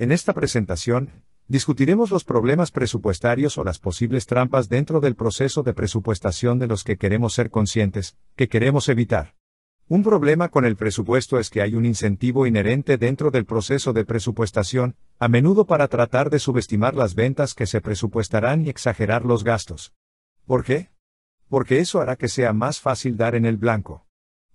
En esta presentación, discutiremos los problemas presupuestarios o las posibles trampas dentro del proceso de presupuestación de los que queremos ser conscientes, que queremos evitar. Un problema con el presupuesto es que hay un incentivo inherente dentro del proceso de presupuestación, a menudo para tratar de subestimar las ventas que se presupuestarán y exagerar los gastos. ¿Por qué? Porque eso hará que sea más fácil dar en el blanco.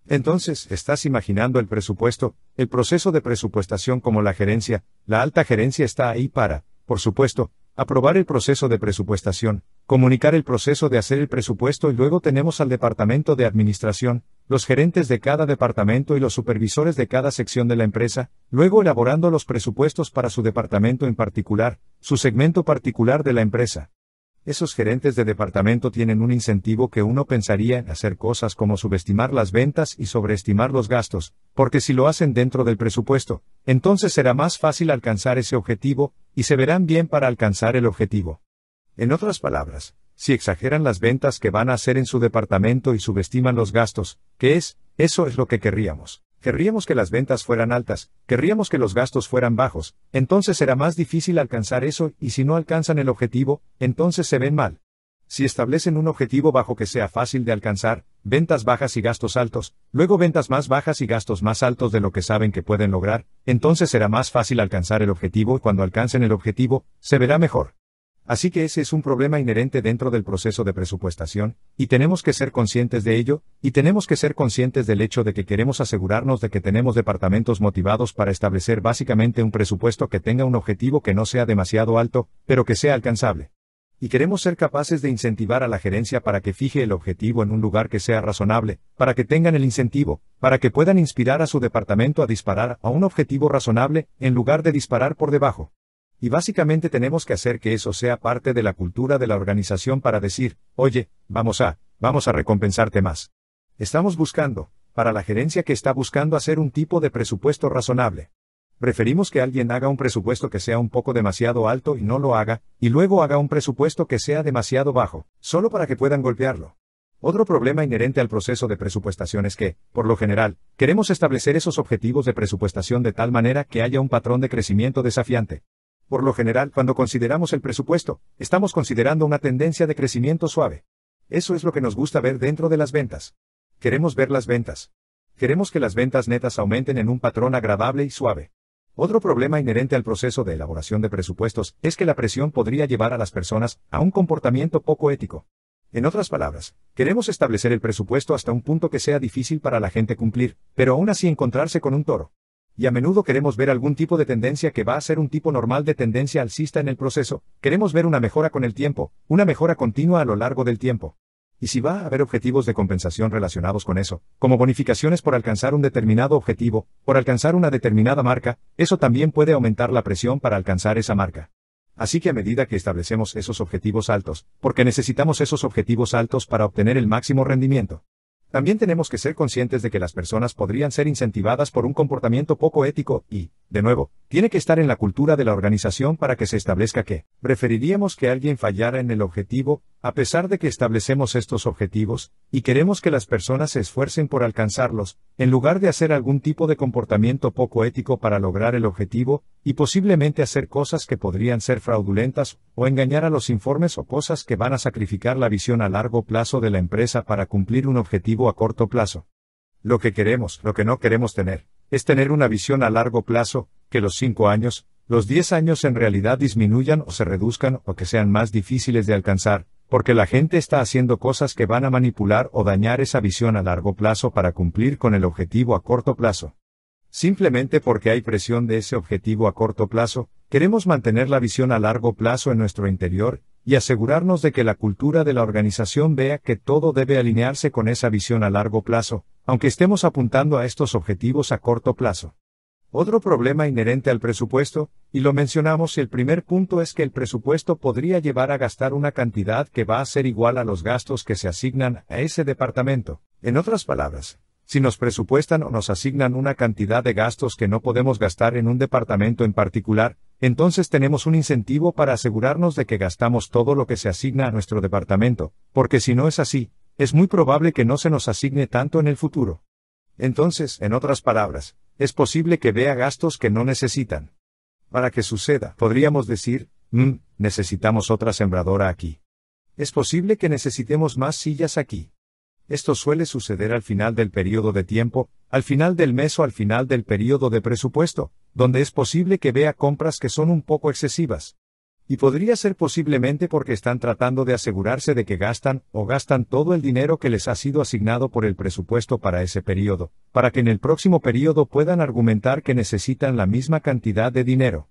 Entonces, estás imaginando el presupuesto, el proceso de presupuestación como la gerencia, la alta gerencia está ahí para, por supuesto, aprobar el proceso de presupuestación, comunicar el proceso de hacer el presupuesto y luego tenemos al departamento de administración, los gerentes de cada departamento y los supervisores de cada sección de la empresa, luego elaborando los presupuestos para su departamento en particular, su segmento particular de la empresa. Esos gerentes de departamento tienen un incentivo que uno pensaría en hacer cosas como subestimar las ventas y sobreestimar los gastos, porque si lo hacen dentro del presupuesto, entonces será más fácil alcanzar ese objetivo, y se verán bien para alcanzar el objetivo. En otras palabras, si exageran las ventas que van a hacer en su departamento y subestiman los gastos, ¿qué es? Eso es lo que querríamos. Querríamos que las ventas fueran altas, querríamos que los gastos fueran bajos, entonces será más difícil alcanzar eso y si no alcanzan el objetivo, entonces se ven mal. Si establecen un objetivo bajo que sea fácil de alcanzar, ventas bajas y gastos altos, luego ventas más bajas y gastos más altos de lo que saben que pueden lograr, entonces será más fácil alcanzar el objetivo y cuando alcancen el objetivo, se verá mejor. Así que ese es un problema inherente dentro del proceso de presupuestación, y tenemos que ser conscientes de ello, y tenemos que ser conscientes del hecho de que queremos asegurarnos de que tenemos departamentos motivados para establecer básicamente un presupuesto que tenga un objetivo que no sea demasiado alto, pero que sea alcanzable. Y queremos ser capaces de incentivar a la gerencia para que fije el objetivo en un lugar que sea razonable, para que tengan el incentivo, para que puedan inspirar a su departamento a disparar a un objetivo razonable, en lugar de disparar por debajo. Y básicamente tenemos que hacer que eso sea parte de la cultura de la organización para decir, oye, vamos a, vamos a recompensarte más. Estamos buscando, para la gerencia que está buscando hacer un tipo de presupuesto razonable. Preferimos que alguien haga un presupuesto que sea un poco demasiado alto y no lo haga, y luego haga un presupuesto que sea demasiado bajo, solo para que puedan golpearlo. Otro problema inherente al proceso de presupuestación es que, por lo general, queremos establecer esos objetivos de presupuestación de tal manera que haya un patrón de crecimiento desafiante. Por lo general, cuando consideramos el presupuesto, estamos considerando una tendencia de crecimiento suave. Eso es lo que nos gusta ver dentro de las ventas. Queremos ver las ventas. Queremos que las ventas netas aumenten en un patrón agradable y suave. Otro problema inherente al proceso de elaboración de presupuestos es que la presión podría llevar a las personas a un comportamiento poco ético. En otras palabras, queremos establecer el presupuesto hasta un punto que sea difícil para la gente cumplir, pero aún así encontrarse con un toro y a menudo queremos ver algún tipo de tendencia que va a ser un tipo normal de tendencia alcista en el proceso, queremos ver una mejora con el tiempo, una mejora continua a lo largo del tiempo. Y si va a haber objetivos de compensación relacionados con eso, como bonificaciones por alcanzar un determinado objetivo, por alcanzar una determinada marca, eso también puede aumentar la presión para alcanzar esa marca. Así que a medida que establecemos esos objetivos altos, porque necesitamos esos objetivos altos para obtener el máximo rendimiento, también tenemos que ser conscientes de que las personas podrían ser incentivadas por un comportamiento poco ético y, de nuevo, tiene que estar en la cultura de la organización para que se establezca que, preferiríamos que alguien fallara en el objetivo, a pesar de que establecemos estos objetivos, y queremos que las personas se esfuercen por alcanzarlos, en lugar de hacer algún tipo de comportamiento poco ético para lograr el objetivo, y posiblemente hacer cosas que podrían ser fraudulentas, o engañar a los informes o cosas que van a sacrificar la visión a largo plazo de la empresa para cumplir un objetivo a corto plazo. Lo que queremos, lo que no queremos tener, es tener una visión a largo plazo, que los cinco años, los 10 años en realidad disminuyan o se reduzcan o que sean más difíciles de alcanzar, porque la gente está haciendo cosas que van a manipular o dañar esa visión a largo plazo para cumplir con el objetivo a corto plazo. Simplemente porque hay presión de ese objetivo a corto plazo, queremos mantener la visión a largo plazo en nuestro interior y asegurarnos de que la cultura de la organización vea que todo debe alinearse con esa visión a largo plazo, aunque estemos apuntando a estos objetivos a corto plazo. Otro problema inherente al presupuesto y lo mencionamos, el primer punto es que el presupuesto podría llevar a gastar una cantidad que va a ser igual a los gastos que se asignan a ese departamento. En otras palabras, si nos presupuestan o nos asignan una cantidad de gastos que no podemos gastar en un departamento en particular, entonces tenemos un incentivo para asegurarnos de que gastamos todo lo que se asigna a nuestro departamento, porque si no es así, es muy probable que no se nos asigne tanto en el futuro. Entonces, en otras palabras, es posible que vea gastos que no necesitan. Para que suceda, podríamos decir, mm, necesitamos otra sembradora aquí. Es posible que necesitemos más sillas aquí. Esto suele suceder al final del periodo de tiempo, al final del mes o al final del periodo de presupuesto, donde es posible que vea compras que son un poco excesivas. Y podría ser posiblemente porque están tratando de asegurarse de que gastan o gastan todo el dinero que les ha sido asignado por el presupuesto para ese periodo, para que en el próximo periodo puedan argumentar que necesitan la misma cantidad de dinero.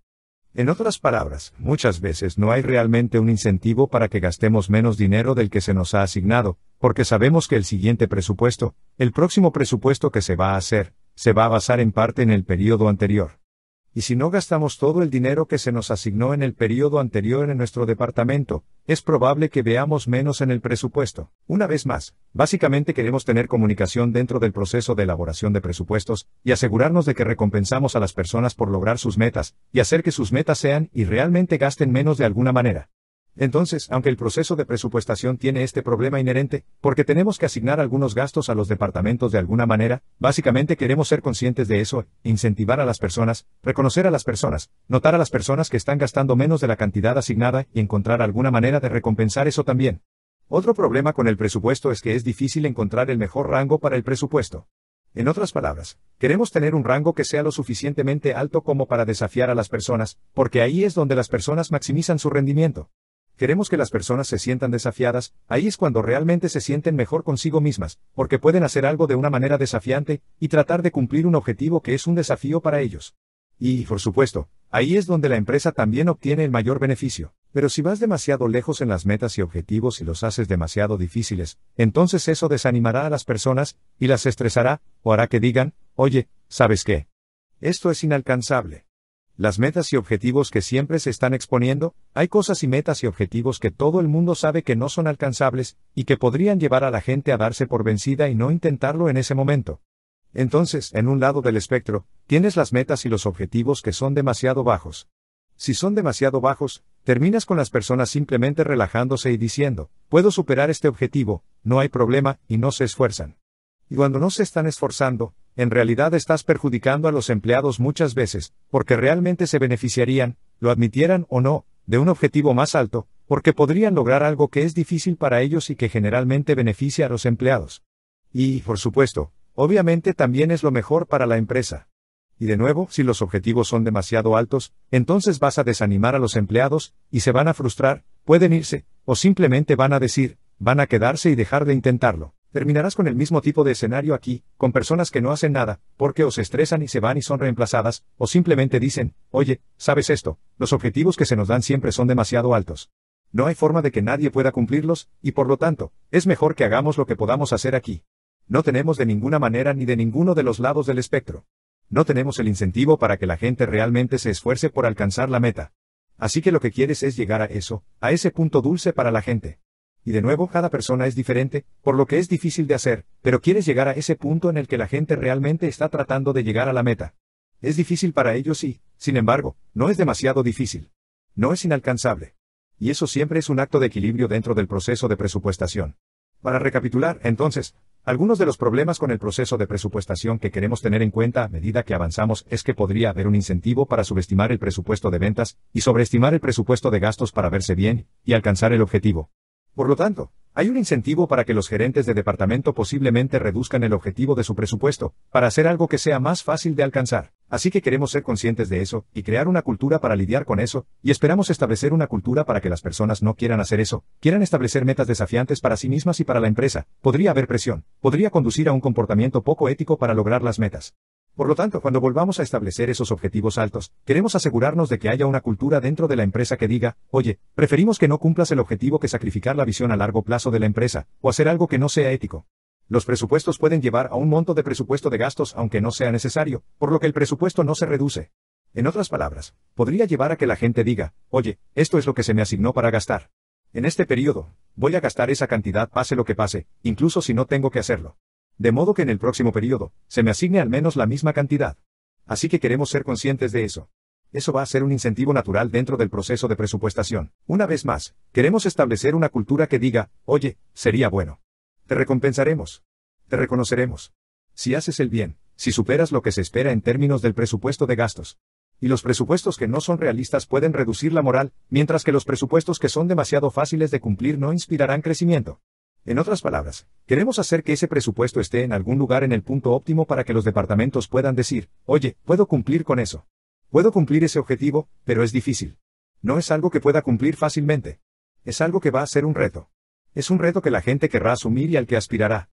En otras palabras, muchas veces no hay realmente un incentivo para que gastemos menos dinero del que se nos ha asignado, porque sabemos que el siguiente presupuesto, el próximo presupuesto que se va a hacer, se va a basar en parte en el periodo anterior y si no gastamos todo el dinero que se nos asignó en el periodo anterior en nuestro departamento, es probable que veamos menos en el presupuesto. Una vez más, básicamente queremos tener comunicación dentro del proceso de elaboración de presupuestos, y asegurarnos de que recompensamos a las personas por lograr sus metas, y hacer que sus metas sean y realmente gasten menos de alguna manera. Entonces, aunque el proceso de presupuestación tiene este problema inherente, porque tenemos que asignar algunos gastos a los departamentos de alguna manera, básicamente queremos ser conscientes de eso, incentivar a las personas, reconocer a las personas, notar a las personas que están gastando menos de la cantidad asignada y encontrar alguna manera de recompensar eso también. Otro problema con el presupuesto es que es difícil encontrar el mejor rango para el presupuesto. En otras palabras, queremos tener un rango que sea lo suficientemente alto como para desafiar a las personas, porque ahí es donde las personas maximizan su rendimiento. Queremos que las personas se sientan desafiadas, ahí es cuando realmente se sienten mejor consigo mismas, porque pueden hacer algo de una manera desafiante, y tratar de cumplir un objetivo que es un desafío para ellos. Y, por supuesto, ahí es donde la empresa también obtiene el mayor beneficio. Pero si vas demasiado lejos en las metas y objetivos y los haces demasiado difíciles, entonces eso desanimará a las personas, y las estresará, o hará que digan, oye, ¿sabes qué? Esto es inalcanzable. Las metas y objetivos que siempre se están exponiendo, hay cosas y metas y objetivos que todo el mundo sabe que no son alcanzables, y que podrían llevar a la gente a darse por vencida y no intentarlo en ese momento. Entonces, en un lado del espectro, tienes las metas y los objetivos que son demasiado bajos. Si son demasiado bajos, terminas con las personas simplemente relajándose y diciendo, puedo superar este objetivo, no hay problema, y no se esfuerzan. Y cuando no se están esforzando, en realidad estás perjudicando a los empleados muchas veces, porque realmente se beneficiarían, lo admitieran o no, de un objetivo más alto, porque podrían lograr algo que es difícil para ellos y que generalmente beneficia a los empleados. Y, por supuesto, obviamente también es lo mejor para la empresa. Y de nuevo, si los objetivos son demasiado altos, entonces vas a desanimar a los empleados, y se van a frustrar, pueden irse, o simplemente van a decir, van a quedarse y dejar de intentarlo. Terminarás con el mismo tipo de escenario aquí, con personas que no hacen nada, porque os estresan y se van y son reemplazadas, o simplemente dicen, oye, ¿sabes esto? Los objetivos que se nos dan siempre son demasiado altos. No hay forma de que nadie pueda cumplirlos, y por lo tanto, es mejor que hagamos lo que podamos hacer aquí. No tenemos de ninguna manera ni de ninguno de los lados del espectro. No tenemos el incentivo para que la gente realmente se esfuerce por alcanzar la meta. Así que lo que quieres es llegar a eso, a ese punto dulce para la gente y de nuevo cada persona es diferente, por lo que es difícil de hacer, pero quieres llegar a ese punto en el que la gente realmente está tratando de llegar a la meta. Es difícil para ellos y, sin embargo, no es demasiado difícil. No es inalcanzable. Y eso siempre es un acto de equilibrio dentro del proceso de presupuestación. Para recapitular, entonces, algunos de los problemas con el proceso de presupuestación que queremos tener en cuenta a medida que avanzamos es que podría haber un incentivo para subestimar el presupuesto de ventas y sobreestimar el presupuesto de gastos para verse bien y alcanzar el objetivo. Por lo tanto, hay un incentivo para que los gerentes de departamento posiblemente reduzcan el objetivo de su presupuesto, para hacer algo que sea más fácil de alcanzar. Así que queremos ser conscientes de eso, y crear una cultura para lidiar con eso, y esperamos establecer una cultura para que las personas no quieran hacer eso, quieran establecer metas desafiantes para sí mismas y para la empresa. Podría haber presión, podría conducir a un comportamiento poco ético para lograr las metas. Por lo tanto, cuando volvamos a establecer esos objetivos altos, queremos asegurarnos de que haya una cultura dentro de la empresa que diga, oye, preferimos que no cumplas el objetivo que sacrificar la visión a largo plazo de la empresa, o hacer algo que no sea ético. Los presupuestos pueden llevar a un monto de presupuesto de gastos aunque no sea necesario, por lo que el presupuesto no se reduce. En otras palabras, podría llevar a que la gente diga, oye, esto es lo que se me asignó para gastar. En este periodo, voy a gastar esa cantidad pase lo que pase, incluso si no tengo que hacerlo. De modo que en el próximo periodo, se me asigne al menos la misma cantidad. Así que queremos ser conscientes de eso. Eso va a ser un incentivo natural dentro del proceso de presupuestación. Una vez más, queremos establecer una cultura que diga, oye, sería bueno. Te recompensaremos. Te reconoceremos. Si haces el bien, si superas lo que se espera en términos del presupuesto de gastos. Y los presupuestos que no son realistas pueden reducir la moral, mientras que los presupuestos que son demasiado fáciles de cumplir no inspirarán crecimiento. En otras palabras, queremos hacer que ese presupuesto esté en algún lugar en el punto óptimo para que los departamentos puedan decir, oye, puedo cumplir con eso. Puedo cumplir ese objetivo, pero es difícil. No es algo que pueda cumplir fácilmente. Es algo que va a ser un reto. Es un reto que la gente querrá asumir y al que aspirará.